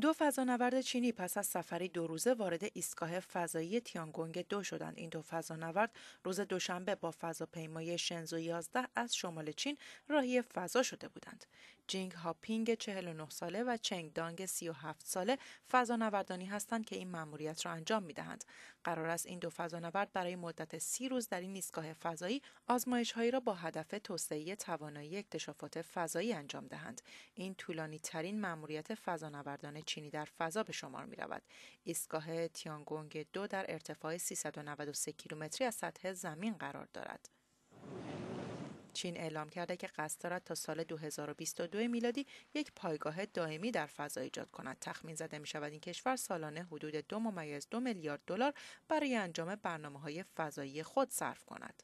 دو فضانورد چینی پس از سفری دو روزه وارد ایستگاه فضایی تیانگونگ دو شدند این دو فضانورد روز دوشنبه با فضاپیمای شنزو 11 از شمال چین راهی فضا شده بودند جینگ هاپینگ 49 ساله و چنگ دانگ 37 ساله فضانوردانی هستند که این مأموریت را انجام میدهند قرار است این دو فضانورد برای مدت سی روز در این ایستگاه فضایی هایی را با هدف توسعه توانایی اکتشافات فضایی انجام دهند این طولانی ترین مأموریت فضانوردان چینی در فضا به شمار می رود. ایستگاه تیانگونگ دو در ارتفاع 393 کیلومتری از سطح زمین قرار دارد. چین اعلام کرده که قصد دارد تا سال 2022 میلادی یک پایگاه دائمی در فضا ایجاد کند تخمین زده می شود این کشور سالانه حدود دو ممیز دو میلیارد دلار برای انجام برنامه های فضایی خود صرف کند.